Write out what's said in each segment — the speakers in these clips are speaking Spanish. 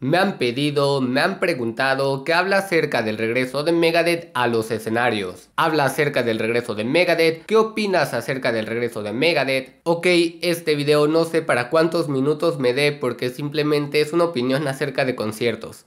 Me han pedido, me han preguntado que habla acerca del regreso de Megadeth a los escenarios. Habla acerca del regreso de Megadeth, ¿qué opinas acerca del regreso de Megadeth? Ok, este video no sé para cuántos minutos me dé porque simplemente es una opinión acerca de conciertos.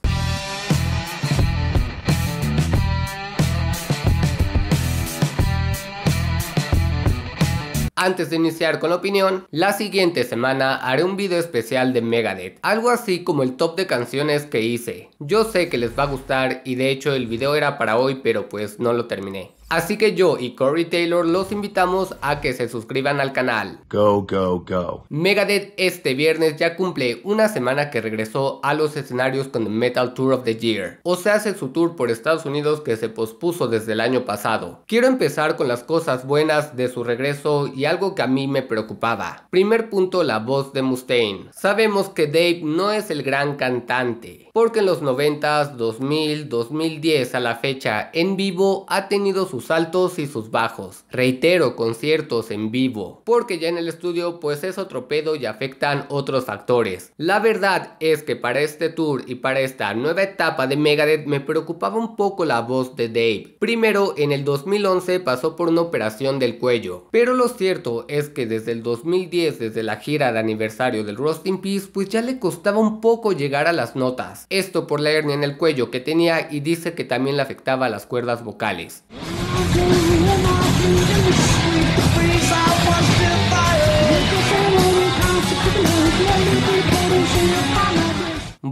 Antes de iniciar con la opinión, la siguiente semana haré un video especial de Megadeth, algo así como el top de canciones que hice. Yo sé que les va a gustar y de hecho el video era para hoy pero pues no lo terminé. Así que yo y Corey Taylor los invitamos a que se suscriban al canal. Go, go, go. Megadeth este viernes ya cumple una semana que regresó a los escenarios con Metal Tour of the Year, o sea, hace su tour por Estados Unidos que se pospuso desde el año pasado. Quiero empezar con las cosas buenas de su regreso y algo que a mí me preocupaba. Primer punto, la voz de Mustaine. Sabemos que Dave no es el gran cantante, porque en los 90s, 2000, 2010 a la fecha en vivo ha tenido su altos y sus bajos. Reitero, conciertos en vivo, porque ya en el estudio pues es otro pedo y afectan otros actores. La verdad es que para este tour y para esta nueva etapa de Megadeth me preocupaba un poco la voz de Dave. Primero, en el 2011 pasó por una operación del cuello, pero lo cierto es que desde el 2010, desde la gira de aniversario del Rust in Peace, pues ya le costaba un poco llegar a las notas. Esto por la hernia en el cuello que tenía y dice que también le afectaba las cuerdas vocales.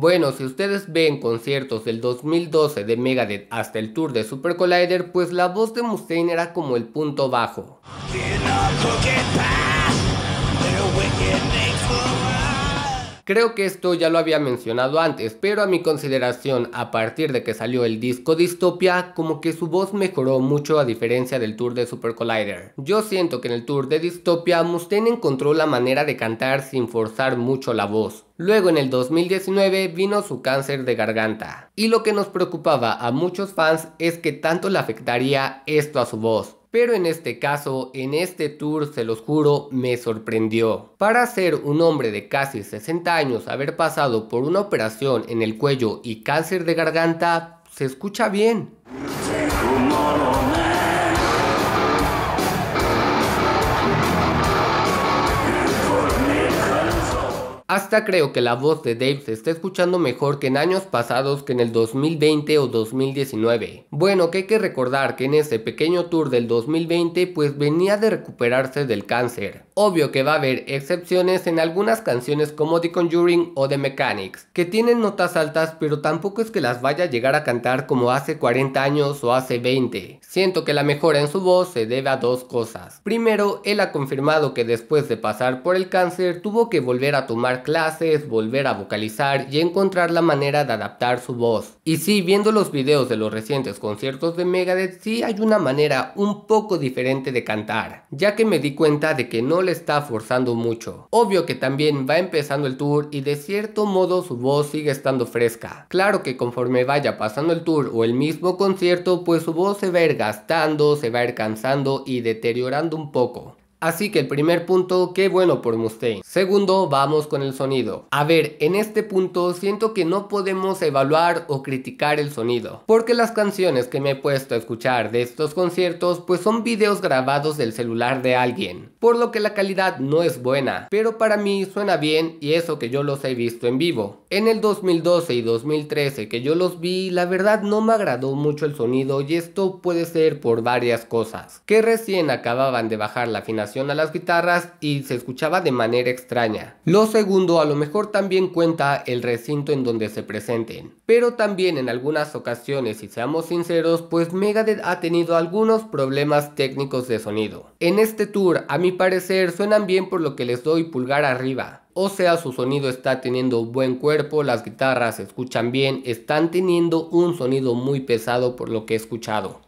Bueno, si ustedes ven conciertos del 2012 de Megadeth hasta el tour de Super Collider, pues la voz de Mustaine era como el punto bajo. Creo que esto ya lo había mencionado antes, pero a mi consideración, a partir de que salió el disco Distopia, como que su voz mejoró mucho a diferencia del tour de Super Collider. Yo siento que en el tour de Distopia, Mustaine encontró la manera de cantar sin forzar mucho la voz. Luego en el 2019 vino su cáncer de garganta. Y lo que nos preocupaba a muchos fans es que tanto le afectaría esto a su voz pero en este caso, en este tour, se los juro, me sorprendió. Para ser un hombre de casi 60 años, haber pasado por una operación en el cuello y cáncer de garganta, se escucha bien. Hasta creo que la voz de Dave se está escuchando mejor que en años pasados que en el 2020 o 2019. Bueno, que hay que recordar que en ese pequeño tour del 2020 pues venía de recuperarse del cáncer. Obvio que va a haber excepciones en algunas canciones como The Conjuring o The Mechanics, que tienen notas altas pero tampoco es que las vaya a llegar a cantar como hace 40 años o hace 20. Siento que la mejora en su voz se debe a dos cosas. Primero, él ha confirmado que después de pasar por el cáncer tuvo que volver a tomar clases, volver a vocalizar y encontrar la manera de adaptar su voz. Y sí, viendo los videos de los recientes conciertos de Megadeth, sí hay una manera un poco diferente de cantar, ya que me di cuenta de que no le está forzando mucho. Obvio que también va empezando el tour y de cierto modo su voz sigue estando fresca. Claro que conforme vaya pasando el tour o el mismo concierto, pues su voz se va a ir gastando, se va a ir cansando y deteriorando un poco. Así que el primer punto, qué bueno por Mustaine. Segundo, vamos con el sonido. A ver, en este punto siento que no podemos evaluar o criticar el sonido, porque las canciones que me he puesto a escuchar de estos conciertos pues son videos grabados del celular de alguien, por lo que la calidad no es buena, pero para mí suena bien y eso que yo los he visto en vivo. En el 2012 y 2013 que yo los vi, la verdad no me agradó mucho el sonido y esto puede ser por varias cosas, que recién acababan de bajar la afinación a las guitarras y se escuchaba de manera extraña. Lo segundo, a lo mejor también cuenta el recinto en donde se presenten. Pero también en algunas ocasiones, y seamos sinceros, pues Megadeth ha tenido algunos problemas técnicos de sonido. En este tour, a mi parecer, suenan bien por lo que les doy pulgar arriba. O sea, su sonido está teniendo buen cuerpo, las guitarras se escuchan bien, están teniendo un sonido muy pesado por lo que he escuchado.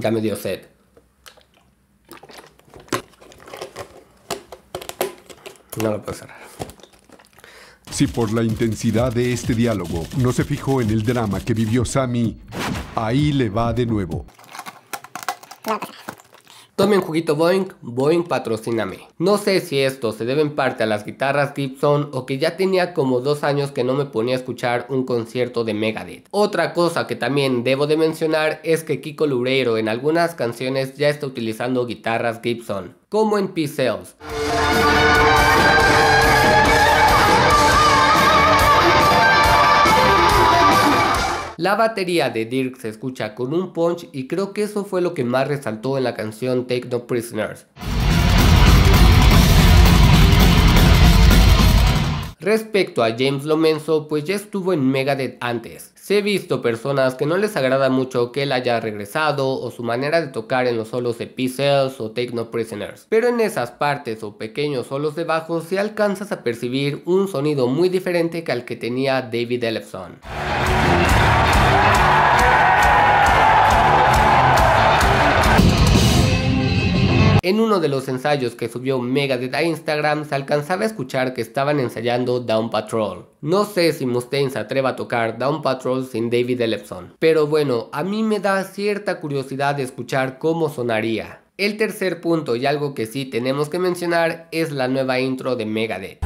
ya me dio sed. No lo puedo cerrar. Si por la intensidad de este diálogo no se fijó en el drama que vivió Sammy, ahí le va de nuevo. Tome un juguito Boeing, Boeing patrocíname. No sé si esto se debe en parte a las guitarras Gibson o que ya tenía como dos años que no me ponía a escuchar un concierto de Megadeth. Otra cosa que también debo de mencionar es que Kiko Lureiro en algunas canciones ya está utilizando guitarras Gibson, como en p La batería de Dirk se escucha con un punch y creo que eso fue lo que más resaltó en la canción Take No Prisoners. Respecto a James Lomenzo, pues ya estuvo en Megadeth antes. Se he visto personas que no les agrada mucho que él haya regresado o su manera de tocar en los solos de p o Take No Prisoners, pero en esas partes o pequeños solos de bajo se alcanzas a percibir un sonido muy diferente que al que tenía David Ellefson. En uno de los ensayos que subió Megadeth a Instagram se alcanzaba a escuchar que estaban ensayando Down Patrol. No sé si Mustaine se atreva a tocar Down Patrol sin David Ellefson, pero bueno, a mí me da cierta curiosidad de escuchar cómo sonaría. El tercer punto y algo que sí tenemos que mencionar es la nueva intro de Megadeth.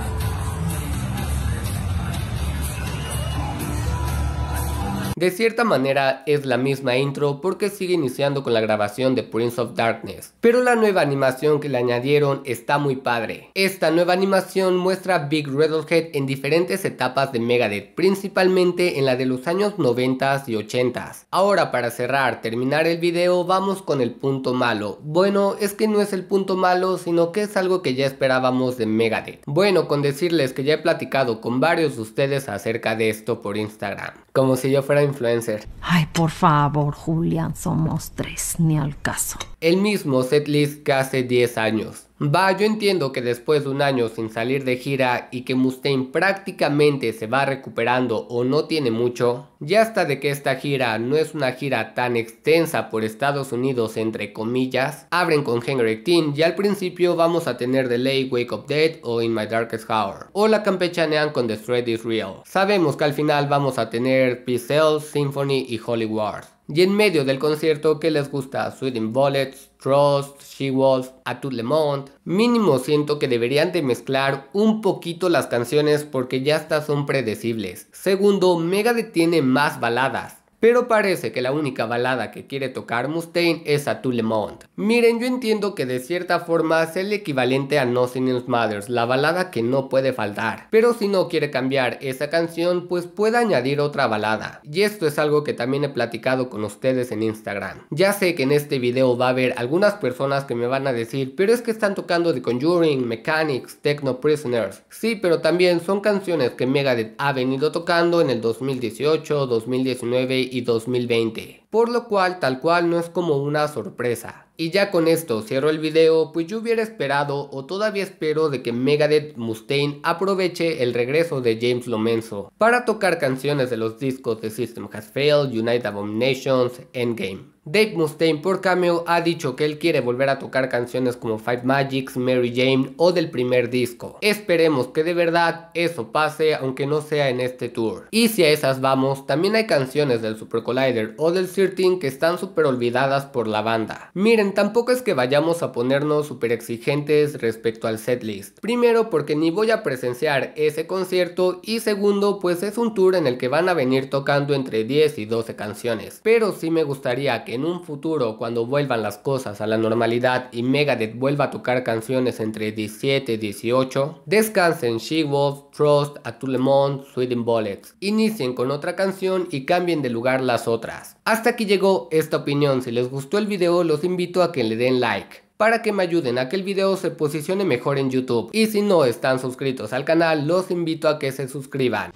De cierta manera es la misma intro porque sigue iniciando con la grabación de Prince of Darkness, pero la nueva animación que le añadieron está muy padre. Esta nueva animación muestra a Big Redhead en diferentes etapas de Megadeth, principalmente en la de los años 90 y 80. Ahora para cerrar, terminar el video, vamos con el punto malo. Bueno, es que no es el punto malo, sino que es algo que ya esperábamos de Megadeth. Bueno, con decirles que ya he platicado con varios de ustedes acerca de esto por Instagram. Como si yo fuera influencer. Ay, por favor, Julián, somos tres, ni al caso el mismo setlist que hace 10 años. Va, yo entiendo que después de un año sin salir de gira y que Mustaine prácticamente se va recuperando o no tiene mucho, ya hasta de que esta gira no es una gira tan extensa por Estados Unidos entre comillas, abren con Henry King y al principio vamos a tener The Delay, Wake Up Dead o In My Darkest Hour, o la campechanean con The Thread Is Real. Sabemos que al final vamos a tener Peace Symphony y Holy Wars. Y en medio del concierto que les gusta Sweden Bullets, Trust, She Wolf, A Tout Le Monde, mínimo siento que deberían de mezclar un poquito las canciones porque ya estas son predecibles. Segundo, Megadeth tiene más baladas pero parece que la única balada que quiere tocar Mustaine es a To Monde. Miren, yo entiendo que de cierta forma es el equivalente a Nothing Else Mothers la balada que no puede faltar, pero si no quiere cambiar esa canción, pues puede añadir otra balada. Y esto es algo que también he platicado con ustedes en Instagram. Ya sé que en este video va a haber algunas personas que me van a decir, pero es que están tocando de Conjuring, Mechanics, Techno Prisoners. Sí, pero también son canciones que Megadeth ha venido tocando en el 2018, 2019 y 2020 por lo cual tal cual no es como una sorpresa. Y ya con esto cierro el video, pues yo hubiera esperado o todavía espero de que Megadeth Mustaine aproveche el regreso de James Lomenzo para tocar canciones de los discos de System Has Failed, United Abominations, Endgame. Dave Mustaine por cameo ha dicho que él quiere volver a tocar canciones como Five Magics, Mary Jane o del primer disco. Esperemos que de verdad eso pase aunque no sea en este tour. Y si a esas vamos, también hay canciones del Super Collider o del Sir que están súper olvidadas por la banda. Miren, tampoco es que vayamos a ponernos súper exigentes respecto al setlist. Primero porque ni voy a presenciar ese concierto y segundo pues es un tour en el que van a venir tocando entre 10 y 12 canciones. Pero sí me gustaría que en un futuro cuando vuelvan las cosas a la normalidad y Megadeth vuelva a tocar canciones entre 17 y 18, descansen She Wolf, Frost, A Bullets. Inicien con otra canción y cambien de lugar las otras. Hasta aquí llegó esta opinión, si les gustó el video los invito a que le den like para que me ayuden a que el video se posicione mejor en YouTube. Y si no están suscritos al canal, los invito a que se suscriban.